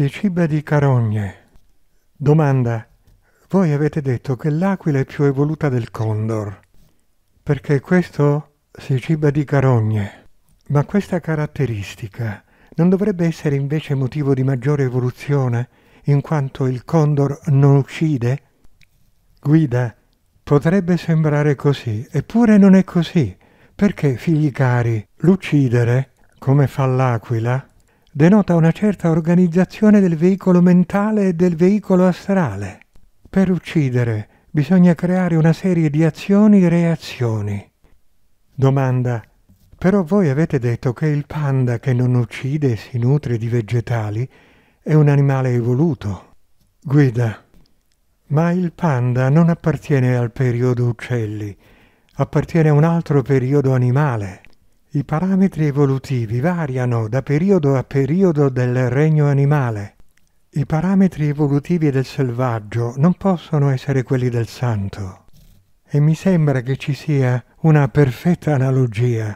si ciba di carogne. Domanda. Voi avete detto che l'aquila è più evoluta del condor, perché questo si ciba di carogne. Ma questa caratteristica non dovrebbe essere invece motivo di maggiore evoluzione, in quanto il condor non uccide? Guida. Potrebbe sembrare così, eppure non è così, perché, figli cari, l'uccidere, come fa l'aquila, denota una certa organizzazione del veicolo mentale e del veicolo astrale. Per uccidere bisogna creare una serie di azioni e reazioni. Domanda. Però voi avete detto che il panda che non uccide e si nutre di vegetali è un animale evoluto. Guida. Ma il panda non appartiene al periodo uccelli, appartiene a un altro periodo animale. I parametri evolutivi variano da periodo a periodo del regno animale. I parametri evolutivi del selvaggio non possono essere quelli del santo. E mi sembra che ci sia una perfetta analogia